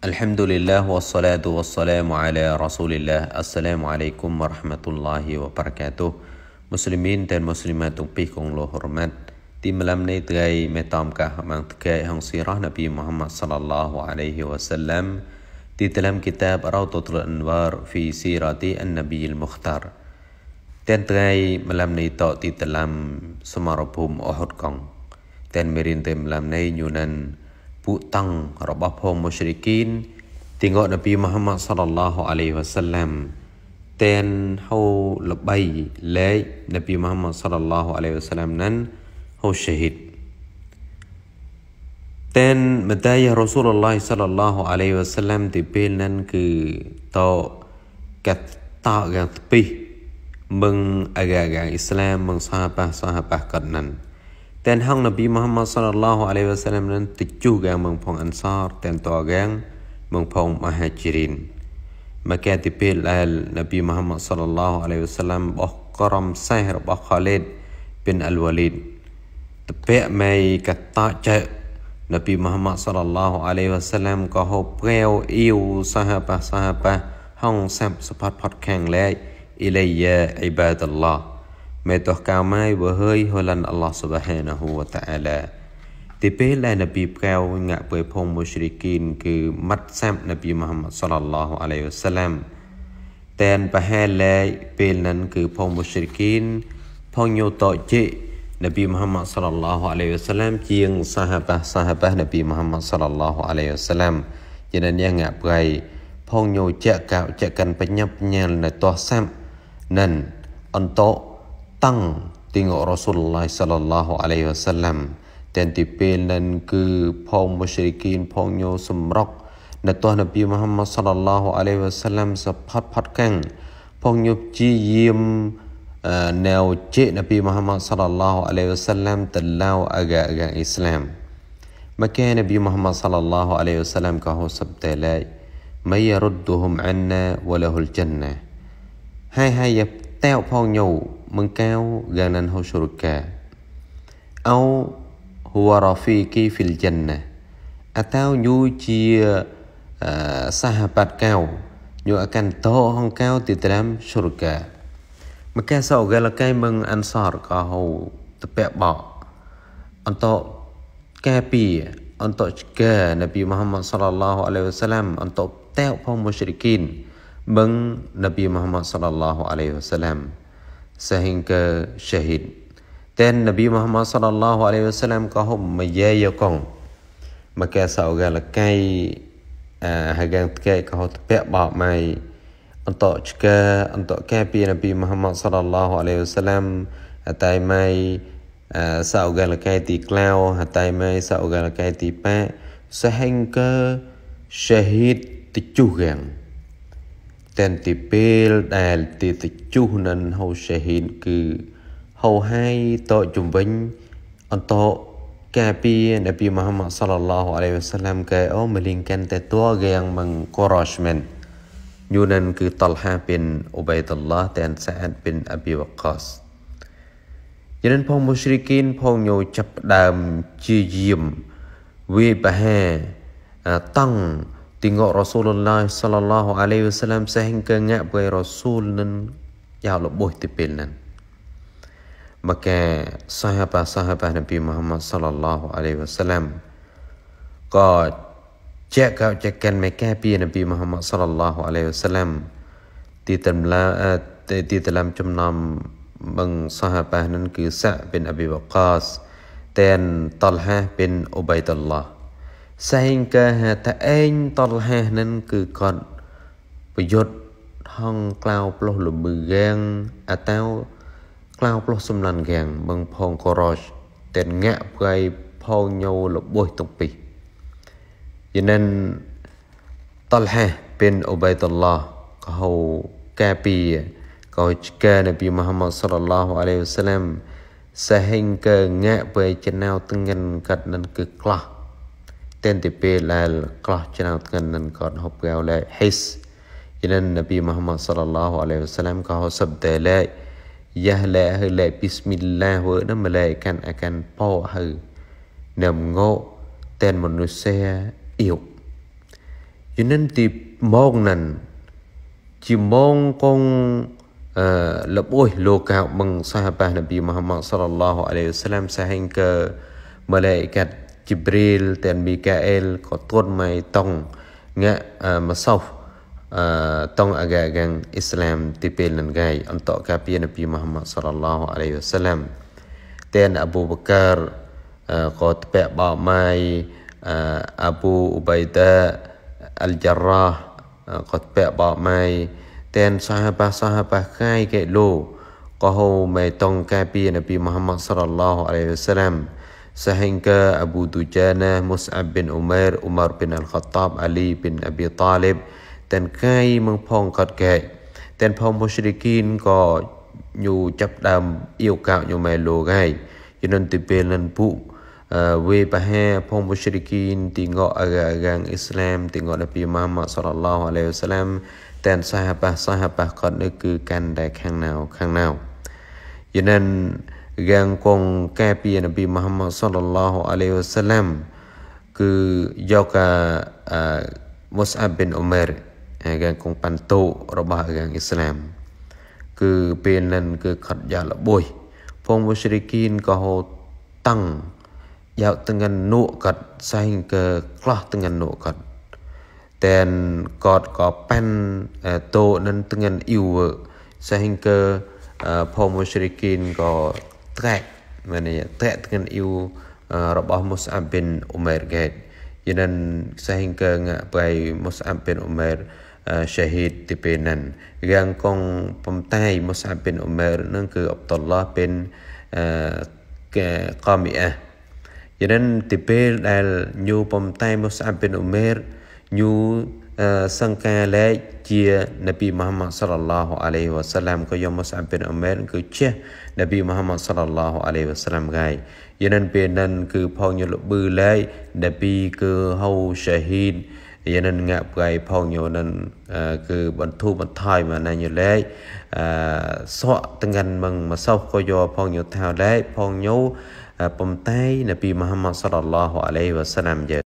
الحمد لله والصلاة والسلام على رسول الله Assalamualaikum warahmatullahi wabarakatuh Muslimin dan muslimat upih kong lo hormat Di malam ni tegai metam kah mang tegai hang sirah Nabi Muhammad sallallahu alaihi wasallam Di dalam kitab Raudatul Anwar Fi Sirati An-Nabi Al-Mukhtar Dan tegai malam ni tak di dalam semarabum Uhud kong Dan mirin malam ni yunan ុតាំងរបស់ពលមុឈរីគីនទីងកនបីមហមសលឡោះអាឡៃវ៉ាសឡាំតែនហូលបៃលេនបីមហមសលឡោះអាឡៃវ៉ាសឡាំណានហូឈីហ៊ីតតែនមតៃរ៉ូសូលឡាយសលឡោះអាឡៃវ៉ាសឡាំទីពេលណានគឺតកាត់តកាត់ពីមឹងអាហ្កាហ្កាអ៊ីស្លាមមឹងសហបាសហបាកណ្ណានតែនហងនប៊ីមូហាម៉ាត់សល្លឡោះអាឡៃវ៉ាសាឡាមនឹងទជូកាងមងផងអានសរតែនតកាងមងផងមហាជីរិនមកែទីពេលអែលនប៊ីមូហាម៉ាត់សល្លឡោះអាឡៃវ៉ាសាឡាមបោះក្រមសេះរបស់ខាលីតប៊ីនអាល់វ៉ាលីតតពៈមេកតាចៃនប៊ីមូហាម៉ាត់សល្លឡោះអាឡៃវ៉ាសាឡាមក៏ហូបកែវអ៊ីវសហបាសហបាហងសាប់សផាត់ផតខាងឡែកអ៊ីលៃយ៉ាអ៊ីបាដឡោះមេតោះកៅម៉ាយ wahai ហូឡាន់ Allah Subhanahu wa Ta'ala ទីពេលដែលនប៊ីផ្កែវងាក់ពើភុំមូស្រីគីនគឺម៉ាត់សាប់នប៊ីមូហាម៉ាត់ Sallallahu Alaihi Wasallam តែនប្រហែលលែកពេលនឹងគឺភុំមូស្រីគីនផងញូតោជិនប៊ីមូហាម៉ាត់ Sallallahu Alaihi Wasallam ជាងសាហាបាសាហាបានប៊ីមូហាម៉ាត់ Sallallahu Alaihi Wasallam ជាអ្នកងាក់ប្រៃផងញូចកកចកិនបញ្ញាប់ញាលនៅទោះសាប់និនអន្តោតាំងទីងរ៉ាស៊ូលឡាយសាឡឡោះអាឡៃវ៉ាសាឡាំតែទីពេលនឹងគឺផងមុស្រីគីនផងញោសម្រុកនៅទោះនប៊ីមូហាម៉ាត់សាឡឡោះអាឡៃវ៉ាសាឡាំសផាត់ផាត់កាំងផងញោជាយាមណែវជេនប៊ីមូហាម៉ាត់សាឡឡោះអាឡៃវ៉ាសាឡាំតឡាវអាកាអាកាអ៊ីស្លាមមកែនប៊ីមូហាម៉ាត់សាឡឡោះអាឡៃវ៉ាសាឡាំក៏ហូសបតឡាយ من يردهم عنا وله الجنة هاي هاي តែវផងញោបង្កាវកានានហូសូរកាអោហួរ៉ាហ្វីគីហ្វីលជិនណាអតាវញូជាសហបត្តិកៅញូអកាន់តោហងកៅទីត្រាំសូរកាមកកែសោកែលកែមឹងអានសរកោហូតពៈបោអន្តោកែពីអន្តោឆ្កានប៊ីមូហាម៉ាត់សល្លឡោះអាឡៃវ៉ាសាឡាម អន្តោតែវផងមូស្រីគីន meng Nabi Muhammad sallallahu alaihi wasallam sehingga syahid dan Nabi Muhammad sallallahu alaihi wasallam kaum meyayakon maka seorang lekai eh, hagan tekai kaum tepek ba mai untuk jika untuk kepi Nabi Muhammad sallallahu alaihi wasallam atai mai eh, seorang lekai ti klau atai mai seorang lekai ti pa sehingga syahid tujuh gang. កន្តិពេលដែលទីតជុះនឹងហូសេហ៊ីនគឺហូហាយតជំវិញ អន្តោកាពីនប៊ីមូហាម៉ាត់សល្លឡោះអាឡៃវ៉ាសាឡាមកែអូមលីងកាន់តែតួហ្គាងមងកូរ៉ាឈមិនយូនឹងគឺតលហាប៊ីនអ៊ូបៃដឡោះតានសាអាតប៊ីនអប៊ីវ៉ាកាសយូនឹងផងមូស្រីគីនផងញោចាប់ដើមជាយាមវាបហាតង់ tengok Rasulullah sallallahu alaihi wasallam sehingga ngak bagi Rasul nen ya lebih tipil nan maka sahabat-sahabat Nabi Muhammad sallallahu alaihi wasallam ka cek ka cekkan meka pi Nabi Muhammad sallallahu alaihi wasallam di dalam eh, di dalam jumlah bang sahabat nen ke Sa' bin Abi Waqqas dan Talha bin Ubaidullah សែងកាហតាឯងតលហានឹងគឺគាត់ប្រយុទ្ធហងក្លៅផ្លោះលំឺហ្គាំងអតៅក្លៅផ្លោះសំឡាន់ហ្គាំងបឹងផងក៏រចតែងាក់ព្រៃផងញោលបុយទុកពីយេនិនតលហាបិនអូបៃតឡោះកហូកាពីកោចកានប៊ីមូហាម៉ាត់សល្លឡោះអាឡៃវសាឡាំសេហិងកើងាក់ព្រៃចណៅទាំងងិនកាត់នឹងគឺក្លោះតែនទីពេលដែលក្លោះច្រោតកិននឹងគាត់ហូបកែវលែកហិសឥឡូវនប៊ីមូហាម៉ាត់សល្លឡោះអាឡៃវសឡាមក៏ហូបសបតែលែកយ៉ាលែកហើយលែកប៊ីស្មិលឡាហឺនឹងម្លែកកាន់អាកាន់ប៉ោហឺនឹងងោតែនមនុស្សាអ៊ីវយនិនទីម៉ងនឹងជាម៉ងកងអឺលបអ៊ុយលោកៅមងសាហាបានប៊ីមូហាម៉ាត់សល្លឡោះអាឡៃវសឡាមសាហិងកើម្លែកកាត់ Jibril ទាំង Mikael ក៏ទួនម៉ៃតុងងាក់មសោះអឺតុងអាកាកាំងអ៊ីស្លាមទីពេលនឹងកាយអន្តកាពីនប៊ីមូហាម៉ាត់សល្លឡោះអាឡៃវ៉ាសាឡាមទាំងអប៊ូបការក៏តពាក់បោម៉ៃអប៊ូអ៊ុបៃតាអលជារ៉ាក៏តពាក់បោម៉ៃទាំងសហបាសហបាកាយគេលោក៏ហូម៉ៃតុងកាពីនប៊ីមូហាម៉ាត់សល្លឡោះអាឡៃវ៉ាសាឡាម Sehingga Abu Dujana, Mus'ab bin Umair, Umar bin Al-Khattab, Ali bin Abi Talib ទាំងកាយមកផងកត់កែកទាំងផងមុស្រីគីនក៏ញូចាប់ដើមអ៊ីវកោញូម៉ែលោកហើយយនន្តិពេលនឹងពួកវេបហាផងមុស្រីគីនទីងអរាងអ៊ីស្លាមទីងនប៊ីម៉ាម៉ាសលឡោះអាឡៃវសាឡាមទាំងសាហាបាសាហាបាគាត់នេះគឺកាន់តែខាងណៅខាងណៅយនន្តិរាំងគង់ការពារនប៊ីមហាម៉ាត់សល្លឡោះអាឡៃវ៉ាសាឡាំគឺយកមូសាប៊ីនអ៊ូមែររាំងគង់ប៉ាន់តូរបស់រាំងអ៊ីស្លាមគឺពេលនឹងគឺខត់យ៉ាលបុយផងមូស្រីគីនក៏ហូតាំងយកទាំងនុកាត់សែងកើក្លោះទាំងនុកាត់តែនកត់ក៏ប៉ាន់តូនឹងទាំងអ៊ីវសែងកើផមូស្រីគីនក៏ track maknanya track dengan iu uh, របស់ Mus'ab bin Umair gate yanan sehingga ngapai Mus'ab bin Umair uh, syahid di Penan yang kong pemtai Mus'ab bin Umair nang ke Abdullah bin uh, Qami'ah yanan di Penan dal nyu pemtai Mus'ab bin Umair nyu សង្ការលែកជានប៊ីមូហាម៉ាត់សល្លឡោះអាឡៃវ៉ាសាឡាមក៏យកមកស្អាប់ពីអមែនគឺជានប៊ីមូហាម៉ាត់សល្លឡោះអាឡៃវ៉ាសាឡាមកាយយានពេលនឹងគឺផងយលបឺលែកនប៊ីគឺហៅសាហ៊ីនយានងាក់ប្រៃផងយោនឹងគឺបន្ធូរបន្ថយមកណាញលែកអសក់ទាំងកាន់មឹងមកសោះក៏យកផងយោថាលែកផងយោប៉ុន្តែនប៊ីមូហាម៉ាត់សល្លឡោះអាឡៃវ៉ាសាឡាមយើ